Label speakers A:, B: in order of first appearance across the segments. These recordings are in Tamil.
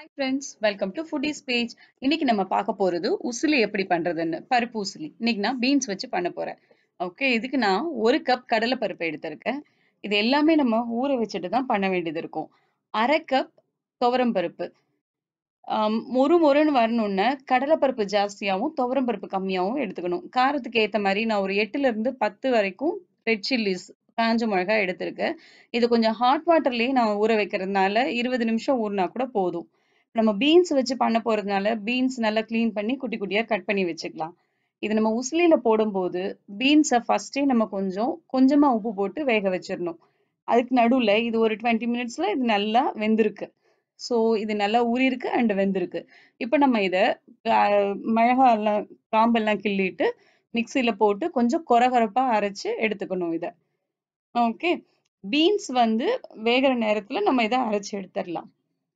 A: hi friends welcome to foodies page இன்னைக்கு நம்ம பார்க்க போகிறது உசிலி எப்படி பண்ணுறதுன்னு பருப்பு உசிலி இன்னைக்கு நான் பீன்ஸ் வச்சு பண்ண போகிறேன் ஓகே இதுக்கு நான் ஒரு கப் கடலை பருப்பு எடுத்திருக்கேன் இது எல்லாமே நம்ம ஊற வச்சுட்டு தான் பண்ண வேண்டியது இருக்கும் அரை கப் துவரம் பருப்பு மொறு மொறுன்னு வரணும்னா கடலைப்பருப்பு ஜாஸ்தியாகவும் துவரம் பருப்பு கம்மியாகவும் எடுத்துக்கணும் காரத்துக்கு ஏற்ற மாதிரி நான் ஒரு எட்டுலேருந்து பத்து வரைக்கும் ரெட் சில்லிஸ் காஞ்ச மிளகாய் எடுத்திருக்கேன் இது கொஞ்சம் ஹாட் வாட்டர்லேயே நான் ஊற வைக்கிறதுனால இருபது நிமிஷம் ஊறினா கூட போதும் நம்ம பீன்ஸ் வச்சு பண்ண போறதுனால பீன்ஸ் நல்லா க்ளீன் பண்ணி குட்டி குட்டியா கட் பண்ணி வச்சுக்கலாம் இது நம்ம உசிலியில போடும்போது பீன்ஸை ஃபர்ஸ்டே நம்ம கொஞ்சம் கொஞ்சமா உப்பு போட்டு வேக வச்சிடணும் அதுக்கு நடுவில் இது ஒரு டுவெண்ட்டி மினிட்ஸ்ல இது நல்லா வெந்திருக்கு ஸோ இது நல்லா ஊறியிருக்கு அண்ட் வெந்திருக்கு இப்போ நம்ம இதை மிளகாலாம் காம்பெல்லாம் கிள்ளிட்டு மிக்சியில் போட்டு கொஞ்சம் கொரகொரப்பாக அரைச்சு எடுத்துக்கணும் இதை ஓகே பீன்ஸ் வந்து வேகிற நேரத்தில் நம்ம இதை அரைச்சி எடுத்துடலாம்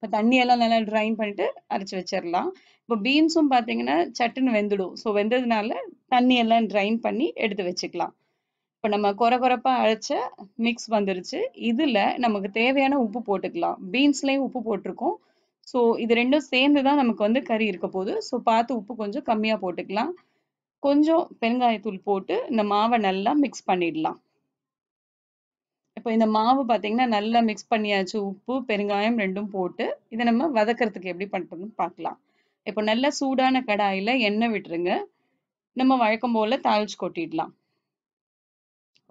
A: இப்போ தண்ணியெல்லாம் நல்லா ட்ரைன் பண்ணிட்டு அரைச்சி வச்சிடலாம் இப்போ பீன்ஸும் பார்த்தீங்கன்னா சட்டுன்னு வெந்துடும் ஸோ வெந்ததுனால தண்ணியெல்லாம் ட்ரைன் பண்ணி எடுத்து வச்சுக்கலாம் இப்போ நம்ம குறை குறைப்பாக அரைச்ச மிக்ஸ் வந்துருச்சு இதில் நமக்கு தேவையான உப்பு போட்டுக்கலாம் பீன்ஸ்லேயும் உப்பு போட்டிருக்கோம் ஸோ இது ரெண்டும் சேர்ந்து தான் நமக்கு வந்து கறி இருக்க போகுது ஸோ பார்த்து உப்பு கொஞ்சம் கம்மியாக போட்டுக்கலாம் கொஞ்சம் பெருங்காயத்தூள் போட்டு இந்த மாவை நல்லா மிக்ஸ் பண்ணிடலாம் இப்போ இந்த மாவு பார்த்தீங்கன்னா நல்லா மிக்ஸ் பண்ணியாச்சு உப்பு பெருங்காயம் ரெண்டும் போட்டு இதை நம்ம வதக்கிறதுக்கு எப்படி பண்ணுறதுன்னு பார்க்கலாம் இப்போ நல்ல சூடான கடாயில் எண்ணெய் விட்டுருங்க நம்ம வழக்கம் போல் தாளிச்சு கொட்டிடலாம்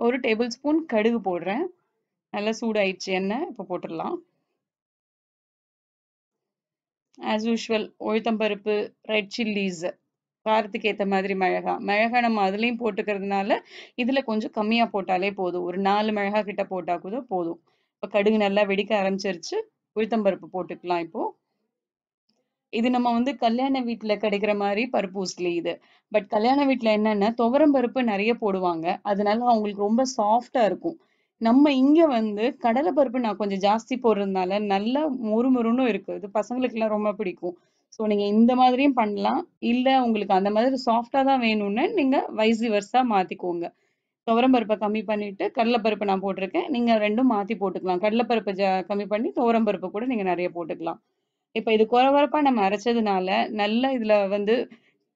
A: ஒரு டேபிள் ஸ்பூன் கடுகு போடுறேன் நல்லா சூடாயிடுச்சு எண்ணெய் இப்போ போட்டுடலாம் ஆஸ் யூஷுவல் ஒழுத்தம்பருப்பு ரெட் சில்லிஸ் வாரத்துக்கு ஏற்ற மாதிரி மிளகா மிளகா நம்ம அதுலேயும் போட்டுக்கிறதுனால இதில் கொஞ்சம் கம்மியாக போட்டாலே போதும் ஒரு நாலு மிளகா கிட்ட போட்டா கூட போதும் இப்போ கடுகு நல்லா வெடிக்க ஆரம்பிச்சிருச்சு உளுத்தம்பருப்பு போட்டுக்கலாம் இப்போ இது நம்ம வந்து கல்யாண வீட்டில் கிடைக்கிற மாதிரி பருப்பூசிலி இது பட் கல்யாண வீட்டில் என்னென்னா துவரம் பருப்பு நிறைய போடுவாங்க அதனால அவங்களுக்கு ரொம்ப சாஃப்டாக இருக்கும் நம்ம இங்க வந்து கடலை பருப்பு நான் கொஞ்சம் ஜாஸ்தி போடுறதுனால நல்லா மொறுன்னு இருக்கு இது பசங்களுக்குலாம் ரொம்ப பிடிக்கும் ஸோ நீங்க இந்த மாதிரியும் பண்ணலாம் இல்ல உங்களுக்கு அந்த மாதிரி சாஃப்டா தான் வேணும்னு நீங்க வைசி வர்ஸா மாற்றிக்கோங்க துவரம்பருப்பை கம்மி பண்ணிட்டு கடலைப்பருப்பை நான் போட்டிருக்கேன் நீங்க ரெண்டும் மாத்தி போட்டுக்கலாம் கடலைப்பருப்பை ஜ கம்மி பண்ணி துவரம்பருப்பு கூட நீங்க நிறைய போட்டுக்கலாம் இப்போ இது குறவரப்பாக நம்ம அரைச்சதுனால நல்லா இதுல வந்து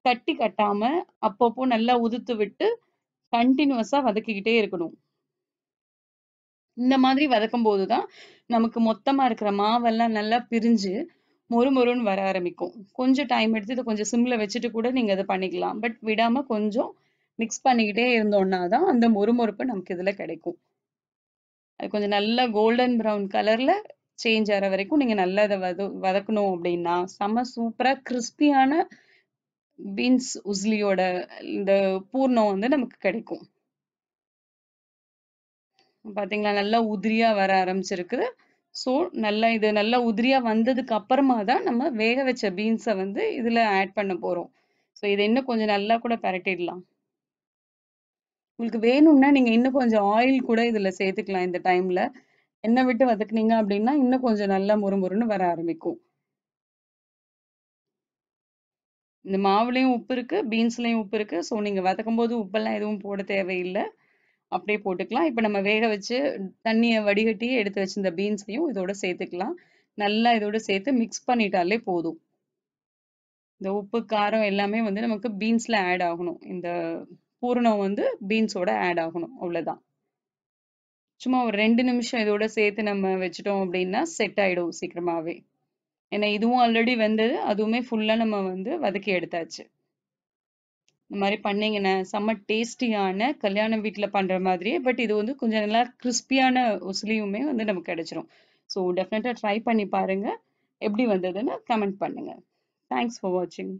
A: கட்டி கட்டாம அப்பப்போ நல்லா உதுத்து விட்டு கண்டினியூஸா வதக்கிக்கிட்டே இருக்கணும் இந்த மாதிரி வதக்கும் போதுதான் நமக்கு மொத்தமா இருக்கிற மாவெல்லாம் நல்லா பிரிஞ்சு மொறு மொறுன்னு வர ஆரம்பிக்கும் கொஞ்சம் டைம் எடுத்து இதை கொஞ்சம் சிம்மில் வச்சுட்டு கூட நீங்கள் அதை பண்ணிக்கலாம் பட் விடாமல் கொஞ்சம் மிக்ஸ் பண்ணிக்கிட்டே இருந்தோம்னா தான் அந்த மொறுமொறுப்பு நமக்கு இதில் கிடைக்கும் அது கொஞ்சம் நல்லா கோல்டன் ப்ரௌன் கலரில் சேஞ்ச் ஆகிற வரைக்கும் நீங்கள் நல்லா இதை வத வதக்கணும் அப்படின்னா செம்ம சூப்பராக கிறிஸ்பியான பீன்ஸ் உஸ்லியோட இந்த பூர்ணம் வந்து நமக்கு கிடைக்கும் பார்த்தீங்களா நல்லா உதிரியாக வர ஆரம்பிச்சிருக்குது ஸோ நல்லா இது நல்லா உதிரியாக வந்ததுக்கு அப்புறமா தான் நம்ம வேக வச்ச பீன்ஸை வந்து இதில் ஆட் பண்ண போகிறோம் ஸோ இத இன்னும் கொஞ்சம் நல்லா கூட பரட்டிடலாம் உங்களுக்கு வேணும்னா நீங்கள் இன்னும் கொஞ்சம் ஆயில் கூட இதில் சேர்த்துக்கலாம் இந்த டைமில் எண்ணெய் விட்டு வதக்குனீங்க அப்படின்னா இன்னும் கொஞ்சம் நல்லா முறுமுறுன்னு வர ஆரம்பிக்கும் இந்த மாவுலேயும் உப்பு இருக்குது பீன்ஸ்லேயும் உப்பு இருக்குது ஸோ நீங்கள் வதக்கும் போது உப்பெல்லாம் எதுவும் போட தேவையில்லை அப்படியே போட்டுக்கலாம் இப்போ நம்ம வேக வச்சு தண்ணியை வடிகட்டி எடுத்து வச்சிருந்த பீன்ஸையும் இதோட சேர்த்துக்கலாம் நல்லா இதோட சேர்த்து மிக்ஸ் பண்ணிட்டாலே போதும் இந்த உப்பு காரம் எல்லாமே வந்து நமக்கு பீன்ஸில் ஆட் ஆகணும் இந்த பூரணம் வந்து பீன்ஸோட ஆட் ஆகணும் அவ்வளோதான் சும்மா ஒரு ரெண்டு நிமிஷம் இதோட சேர்த்து நம்ம வச்சுட்டோம் அப்படின்னா செட் ஆகிடும் சீக்கிரமாகவே ஏன்னா இதுவும் ஆல்ரெடி வந்தது அதுவுமே ஃபுல்லாக நம்ம வந்து வதக்கி எடுத்தாச்சு இந்த மாதிரி பண்ணீங்கன்னா செம்ம டேஸ்டியான கல்யாணம் வீட்டில் பண்ணுற மாதிரியே பட் இது வந்து கொஞ்சம் நல்லா கிறிஸ்பியான உசிலியுமே வந்து நமக்கு கிடைச்சிரும் ஸோ டெஃபினட்டாக ட்ரை பண்ணி பாருங்கள் எப்படி வந்ததுன்னு கமெண்ட் பண்ணுங்கள் தேங்க்ஸ் ஃபார் வாட்சிங்